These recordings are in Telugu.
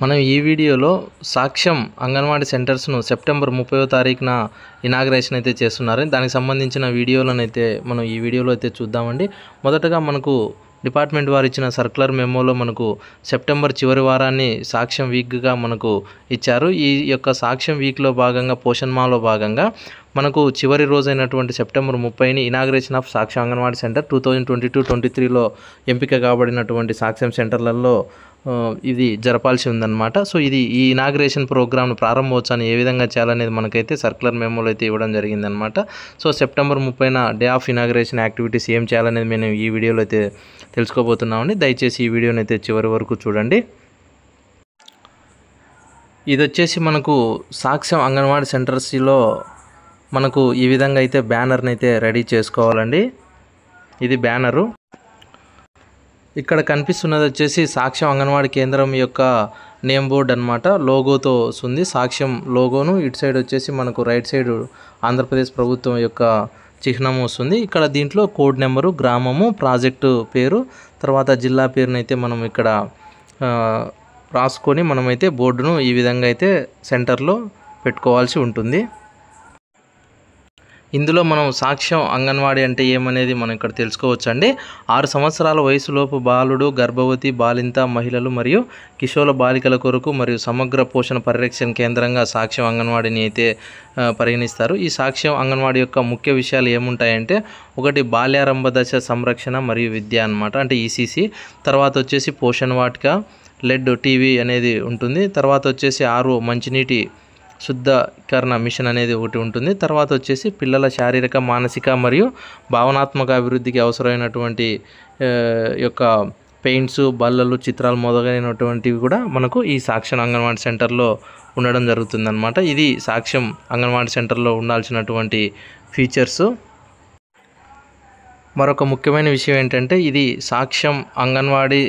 మనం ఈ వీడియోలో సాక్ష్యం అంగన్వాడీ సెంటర్స్ను సెప్టెంబర్ ముప్పైవ తారీఖున ఇనాగ్రేషన్ అయితే చేస్తున్నారు దానికి సంబంధించిన వీడియోలను అయితే మనం ఈ వీడియోలో అయితే చూద్దామండి మొదటగా మనకు డిపార్ట్మెంట్ వారు ఇచ్చిన సర్కులర్ మెమోలో మనకు సెప్టెంబర్ చివరి వారాన్ని సాక్ష్యం వీక్గా మనకు ఇచ్చారు ఈ యొక్క సాక్ష్యం వీక్లో భాగంగా పోషన్మాలో మాలో భాగంగా మనకు చివరి రోజైనటువంటి సెప్టెంబర్ ముప్పైని inauguration of Sakshi anganwadi centre two thousand twenty two twenty త్రీలో ఎంపిక కాబడినటువంటి సాక్ష్యం సెంటర్లలో ఇది జరపాల్సి ఉందన్నమాట సో ఇది ఈ ఇనాగ్రేషన్ ప్రోగ్రామ్ను ప్రారంభోత్సవాన్ని ఏ విధంగా చేయాలనేది మనకైతే సర్క్యులర్ మెమోలు అయితే ఇవ్వడం జరిగిందనమాట సో సెప్టెంబర్ ముప్పైన డే ఆఫ్ ఇనాగ్రేషన్ యాక్టివిటీస్ ఏం చేయాలనేది మేము ఈ వీడియోలో అయితే తెలుసుకోబోతున్నామండి దయచేసి ఈ వీడియోని అయితే చివరి వరకు చూడండి ఇది వచ్చేసి మనకు సాక్ష్యం అంగన్వాడీ సెంటర్స్లో మనకు ఈ విధంగా అయితే బ్యానర్ని అయితే రెడీ చేసుకోవాలండి ఇది బ్యానరు ఇక్కడ కనిపిస్తున్నది వచ్చేసి సాక్ష్యం అంగన్వాడీ కేంద్రం యొక్క నేమ్ బోర్డ్ అనమాట లోగోతో వస్తుంది సాక్ష్యం లోగోను ఇటు సైడ్ వచ్చేసి మనకు రైట్ సైడ్ ఆంధ్రప్రదేశ్ ప్రభుత్వం యొక్క చిహ్నం వస్తుంది ఇక్కడ దీంట్లో కోడ్ నెంబరు గ్రామము ప్రాజెక్టు పేరు తర్వాత జిల్లా పేరునైతే మనం ఇక్కడ రాసుకొని మనమైతే బోర్డును ఈ విధంగా అయితే సెంటర్లో పెట్టుకోవాల్సి ఉంటుంది ఇందులో మనం సాక్ష్యం అంగన్వాడీ అంటే ఏమనేది మనం ఇక్కడ తెలుసుకోవచ్చండి ఆరు సంవత్సరాల వయసులోపు బాలుడు గర్భవతి బాలింత మహిళలు మరియు కిషోర బాలికల కొరకు మరియు సమగ్ర పోషణ పరిరక్షణ కేంద్రంగా సాక్ష్యం అంగన్వాడిని అయితే పరిగణిస్తారు ఈ సాక్ష్యం అంగన్వాడి యొక్క ముఖ్య విషయాలు ఏముంటాయంటే ఒకటి బాల్యారంభ దశ సంరక్షణ మరియు విద్య అనమాట అంటే ఈసీసీ తర్వాత వచ్చేసి పోషణ వాటిక లెడ్ టీవీ అనేది ఉంటుంది తర్వాత వచ్చేసి ఆరు మంచినీటి శుద్ధీకరణ మిషన్ అనేది ఒకటి ఉంటుంది తర్వాత వచ్చేసి పిల్లల శారీరక మానసిక మరియు భావనాత్మక అభివృద్ధికి అవసరమైనటువంటి యొక్క పెయింట్స్ బల్లలు చిత్రాలు మొదలైనటువంటివి కూడా మనకు ఈ సాక్ష్యం అంగన్వాడీ సెంటర్లో ఉండడం జరుగుతుంది అనమాట ఇది సాక్ష్యం అంగన్వాడీ సెంటర్లో ఉండాల్సినటువంటి ఫీచర్స్ మరొక ముఖ్యమైన విషయం ఏంటంటే ఇది సాక్ష్యం అంగన్వాడీ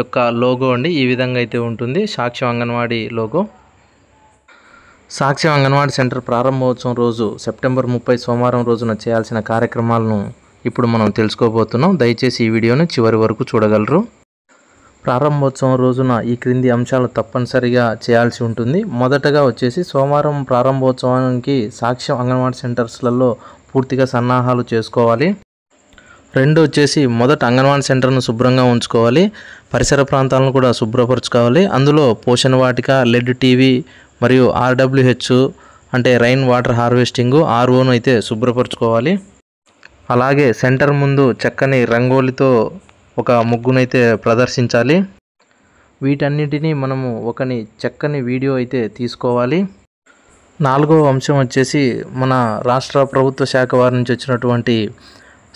యొక్క లోగో అండి ఈ విధంగా అయితే ఉంటుంది సాక్ష్యం అంగన్వాడీ లోగో సాక్ష్యం అంగన్వాడీ సెంటర్ ప్రారంభోత్సవం రోజు సెప్టెంబర్ ముప్పై సోమవారం రోజున చేయాల్సిన కార్యక్రమాలను ఇప్పుడు మనం తెలుసుకోబోతున్నాం దయచేసి ఈ వీడియోని చివరి వరకు చూడగలరు ప్రారంభోత్సవం రోజున ఈ క్రింది అంశాలు తప్పనిసరిగా చేయాల్సి ఉంటుంది మొదటగా వచ్చేసి సోమవారం ప్రారంభోత్సవానికి సాక్ష్యం అంగన్వాడీ సెంటర్స్లలో పూర్తిగా సన్నాహాలు చేసుకోవాలి రెండు వచ్చేసి మొదట అంగన్వాడీ సెంటర్ను శుభ్రంగా ఉంచుకోవాలి పరిసర ప్రాంతాలను కూడా శుభ్రపరచుకోవాలి అందులో పోషణ వాటిక లెడ్ టీవీ మరియు ఆర్డబ్ల్యూహెచ్ అంటే రైన్ వాటర్ హార్వెస్టింగ్ ఆర్ఓను అయితే శుభ్రపరచుకోవాలి అలాగే సెంటర్ ముందు చక్కని రంగోలితో ఒక ముగ్గునైతే ప్రదర్శించాలి వీటన్నిటినీ మనము ఒకని చక్కని వీడియో అయితే తీసుకోవాలి నాలుగవ అంశం వచ్చేసి మన రాష్ట్ర ప్రభుత్వ శాఖ వారి నుంచి వచ్చినటువంటి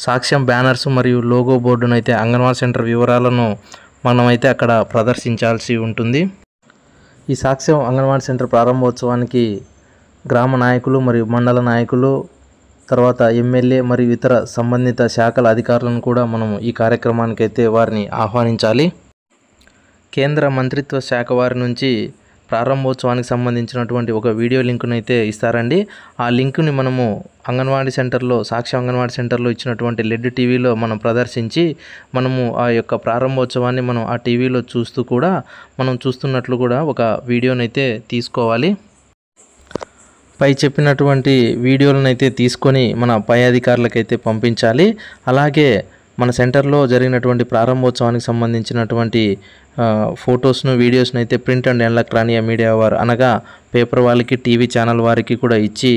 సాక్ష్యం బ్యానర్స్ మరియు లోగో బోర్డునైతే అంగన్వాడీ సెంటర్ వివరాలను మనమైతే అక్కడ ప్రదర్శించాల్సి ఉంటుంది ఈ సాక్ష్యం అంగన్వాడీ సెంటర్ ప్రారంభోత్సవానికి గ్రామ నాయకులు మరియు మండల నాయకులు తర్వాత ఎమ్మెల్యే మరియు ఇతర సంబంధిత శాఖల అధికారులను కూడా మనం ఈ కార్యక్రమానికైతే వారిని ఆహ్వానించాలి కేంద్ర మంత్రిత్వ శాఖ వారి నుంచి ప్రారంభోత్సవానికి సంబంధించినటువంటి ఒక వీడియో లింక్ను అయితే ఇస్తారండి ఆ లింక్ని మనము అంగన్వాడీ సెంటర్లో సాక్షి అంగన్వాడీ సెంటర్లో ఇచ్చినటువంటి లెడ్ టీవీలో మనం ప్రదర్శించి మనము ఆ యొక్క ప్రారంభోత్సవాన్ని మనం ఆ టీవీలో చూస్తూ కూడా మనం చూస్తున్నట్లు కూడా ఒక వీడియోనైతే తీసుకోవాలి పై చెప్పినటువంటి వీడియోలను అయితే తీసుకొని మన పై అధికారులకైతే పంపించాలి అలాగే మన సెంటర్లో జరిగినటువంటి ప్రారంభోత్సవానికి సంబంధించినటువంటి ఫొటోస్ను వీడియోస్ను అయితే ప్రింట్ అండ్ ఎలక్ట్రానియా మీడియా వారు అనగా పేపర్ వాళ్ళకి టీవీ ఛానల్ వారికి కూడా ఇచ్చి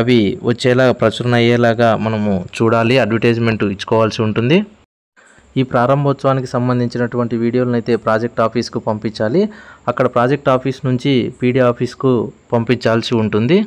అవి వచ్చేలా ప్రచురణ అయ్యేలాగా మనము చూడాలి అడ్వర్టైజ్మెంట్ ఇచ్చుకోవాల్సి ఉంటుంది ఈ ప్రారంభోత్సవానికి సంబంధించినటువంటి వీడియోలను అయితే ప్రాజెక్ట్ ఆఫీస్కు పంపించాలి అక్కడ ప్రాజెక్ట్ ఆఫీస్ నుంచి పీడీ ఆఫీస్కు పంపించాల్సి ఉంటుంది